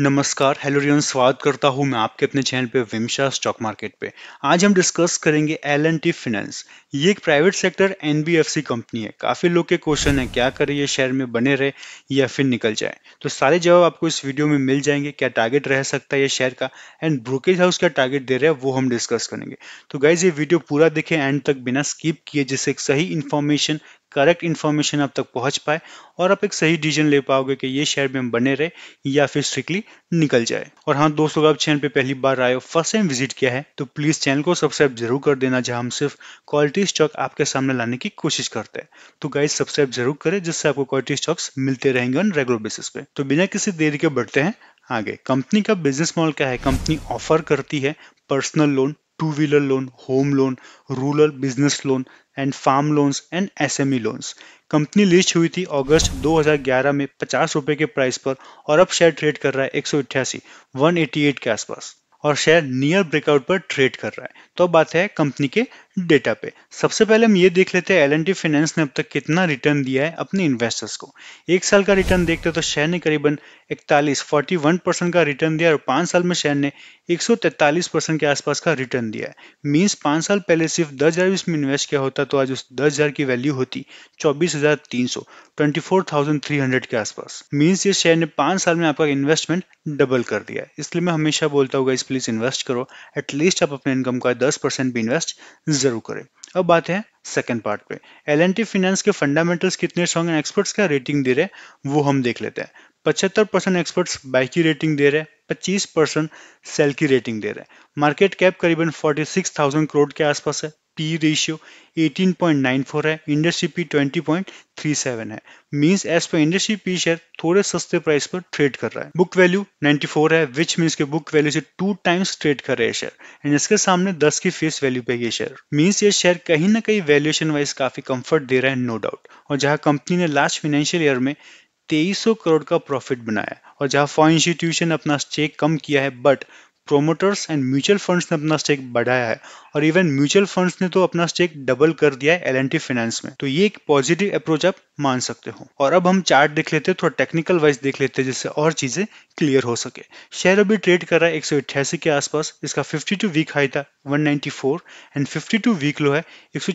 नमस्कार hello rayon स्वागत करता हूं मैं आपके अपने चैनल पे विमशा स्टॉक मार्केट पे आज हम डिस्कस करेंगे एल एंड टी फिनेंस ये एक प्राइवेट सेक्टर सी कंपनी है काफ़ी लोग के क्वेश्चन है क्या करें ये शेयर में बने रहे या फिर निकल जाए तो सारे जवाब आपको इस वीडियो में मिल जाएंगे क्या टारगेट रह सकता है ये शेयर का एंड ब्रोकेज हाउस क्या टारगेट दे रहे हैं वो हम डिस्कस करेंगे तो गाइज ये वीडियो पूरा देखें एंड तक बिना स्किप किए जिससे एक सही इन्फॉर्मेशन करेक्ट इन्फॉर्मेशन आप तक पहुंच पाए और आप एक सही डिसीजन ले पाओगे कि ये शेयर में हम बने रहे या फिर स्ट्रिक्टली निकल जाए और हाँ दोस्तों आप चैनल पे पहली बार आए हो फर्स्ट टाइम विजिट किया है तो प्लीज चैनल को सब्सक्राइब जरूर कर देना जहां हम सिर्फ क्वालिटी स्टॉक आपके सामने लाने की कोशिश करते हैं तो गाइज सब्सक्राइब जरूर करें जिससे आपको क्वालिटी स्टॉक्स मिलते रहेंगे ऑन रेगुलर बेसिस पे तो बिना किसी देरी के बढ़ते हैं आगे कंपनी का बिजनेस मॉडल क्या है कंपनी ऑफर करती है personal loan two wheeler loan home loan rural business loan and farm loans and S M E loans company list हुई थी अगस्त 2011 में पचास रुपए के प्राइस पर और अब शेयर ट्रेड कर रहा है एक सौ वन एटी एट के आसपास और शेयर नियर ब्रेकआउट पर ट्रेड कर रहा है तो बात है कंपनी के डेटा पे सबसे पहले हम ये देख लेते हैं एल फाइनेंस ने अब तक कितना रिटर्न दिया है अपने इन्वेस्टर्स को एक साल का रिटर्न देखते तो शेयर ने करीबन इकतालीस फोर्टी वन परसेंट का रिटर्न दिया और पांच साल में शेयर ने एक सौ तैतालीस परसेंट के आसपास का रिटर्न दिया है मीन्स पांच साल पहले सिर्फ दस हज़ार इसमें इन्वेस्ट किया होता तो आज उस दस हज़ार की वैल्यू होती चौबीस हज़ार तीन सौ twenty four thousand three hundred के आसपास मीन्स ये शेयर ने पांच साल में आपका इन्वेस्टमेंट डबल कर दिया है इसलिए मैं हमेशा बोलता हूँ इस प्लीज इन्वेस्ट करो एटलीस्ट आप अपने इनकम का 10 परसेंट भी इन्वेस्ट जरूर करें अब बात है सेकंड पार्ट पे एल फाइनेंस के फंडामेंटल्स कितने स्ट्रॉन्ग हैं एक्सपर्ट्स का रेटिंग दे रहे हैं वो हम देख लेते हैं पचहत्तर परसेंट एक्सपर्ट्स बाय की रेटिंग दे रहे हैं पच्चीस परसेंट सेल की रेटिंग दे रहे हैं मार्केट कैप करीबन 46,000 करोड़ के आसपास है पी रेशियो 18.94 है इंडस्ट्री पी 20.37 है means as per industry P share थोड़े सस्ते प्राइस पर ट्रेड कर रहा है बुक वैल्यू 94 है विच मींस के बुक वैल्यू से टू टाइम्स ट्रेड कर रहे हैं शेयर एंड इसके सामने 10 की फेस वैल्यू पे ये शेयर मींस ये शेयर कहीं ना कहीं वैल्यूएशन वाइज काफी कंफर्ट दे रहा है नो डाउट और जहां कंपनी ने लास्ट फाइनेंशियल ईयर में 2300 करोड़ का प्रॉफिट बनाया और जहां फॉर इंस्टीट्यूशन अपना चेक कम किया है but promoters and mutual funds ने अपना स्टेक बढ़ाया है और इवन म्यूचुअल फंड्स ने तो अपना स्टेक डबल कर दिया है एल फाइनेंस में तो ये एक पॉजिटिव अप्रोच आप मान सकते हो और अब हम चार्ट देख लेते हैं थोड़ा टेक्निकल वाइज देख लेते हैं जिससे और चीजें क्लियर हो सके शेयर अभी ट्रेड कर रहा है एक के आसपास इसका फिफ्टी टू वीक हाई था four and fifty two week low है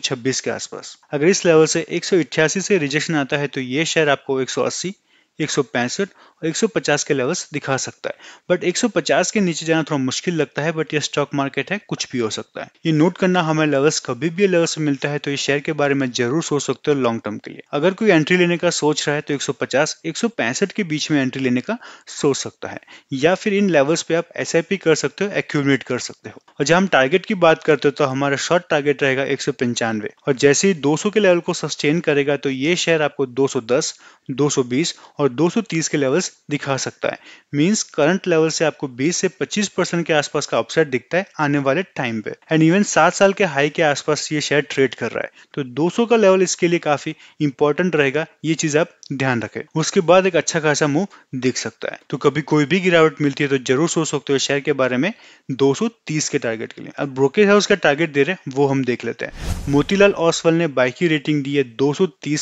छब्बीस के आसपास अगर इस लेवल से एक से रिजेक्शन आता है तो ये शेयर आपको अस्सी एक और 150 के लेवल्स दिखा सकता है बट 150 के नीचे जाना थोड़ा मुश्किल लगता है बट ये स्टॉक मार्केट है कुछ भी हो सकता है ये नोट करना हमें लेवल्स कभी भी लेवल्स मिलता है तो ये शेयर के बारे में जरूर सोच सकते हो लॉन्ग टर्म के लिए अगर कोई एंट्री लेने का सोच रहा है तो 150 165 के बीच में एंट्री लेने का सोच सकता है या फिर इन लेवल्स पे आप एस कर सकते हो एक्यूमलेट कर सकते हो और जब हम टारगेट की बात करते हो तो हमारा शॉर्ट टारगेट रहेगा एक और जैसे ही दो के लेवल को सस्टेन करेगा तो ये शेयर आपको दो सौ और और 230 के लेवल्स दिखा सकता है मींस करंट लेवल से आपको 20 से 25 परसेंट के आसपास का अपसेट दिखता है आने वाले टाइम पे एंड इवन सात साल के हाई के आसपास ये शेयर ट्रेड कर रहा है तो 200 का लेवल इसके लिए काफी इंपॉर्टेंट रहेगा ये चीज आप ध्यान रखें उसके बाद एक अच्छा खासा मूव दिख सकता है तो कभी कोई भी गिरावट मिलती है तो जरूर सोच सकते हो शेयर के बारे में 230 के टारगेट के लिए अब ब्रोकेज हाउस का टारगेट दे रहे हैं वो हम देख लेते हैं मोतीलाल ओसवाल ने बाइक रेटिंग दी है दो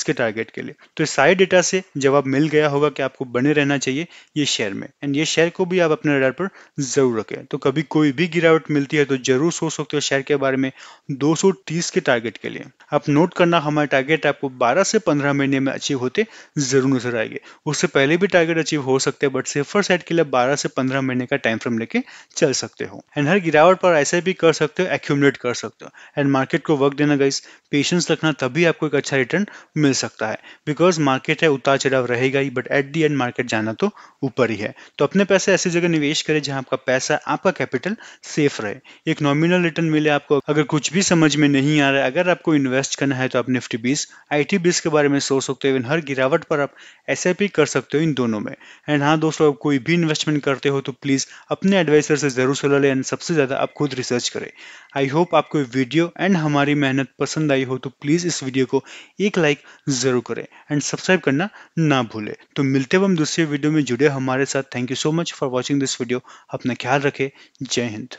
के टारगेट के लिए तो सारे डेटा से जवाब मिल गया होगा कि आपको बने रहना चाहिए ये शेयर में एंड ये शेयर को भी आप अपने रडार पर जरूर रखें तो कभी कोई भी गिरावट मिलती है तो जरूर सोच सकते हो शेयर के बारे में 230 के टारगेट के लिए आप नोट करना हमारे टारगेट आपको 12 से 15 महीने में अचीव होते जरूर नजर आएंगे उससे पहले भी टारगेट अचीव हो सकते हैं बट सेफर साइड के लिए बारह से पंद्रह महीने का टाइम फ्रेम लेके चल सकते हो एंड हर गिरावट पर ऐसे भी कर सकते हो एक्यूमुलेट कर सकते हो एंड मार्केट को वक्त देना गाइस पेशेंस रखना तभी आपको एक अच्छा रिटर्न मिल सकता है बिकॉज मार्केट है उतार चढ़ाव रहेगा ही but but at the end market जाना तो ऊपर ही है तो अपने पैसे ऐसी जगह निवेश करें जहां आपका पैसा आपका कैपिटल सेफ रहे एक नॉमिनल रिटर्न मिले आपको अगर कुछ भी समझ में नहीं आ रहा है अगर आपको इन्वेस्ट करना है तो आप निफ्टी बीस आई बीस के बारे में सोच सकते हो इवन हर गिरावट पर आप एस कर सकते हो इन दोनों में एंड हाँ दोस्तों आप कोई भी इन्वेस्टमेंट करते हो तो प्लीज़ अपने एडवाइसर से ज़रूर सलाह लें एंड सबसे ज़्यादा आप खुद रिसर्च करें आई होप आपको वीडियो एंड हमारी मेहनत पसंद आई हो तो प्लीज़ इस वीडियो को एक लाइक ज़रूर करें एंड सब्सक्राइब करना ना भूले तो मिलते हुए हम दूसरे वीडियो में जुड़े हमारे साथ thank you so much for watching this video अपना ख्याल रखें जय हिंद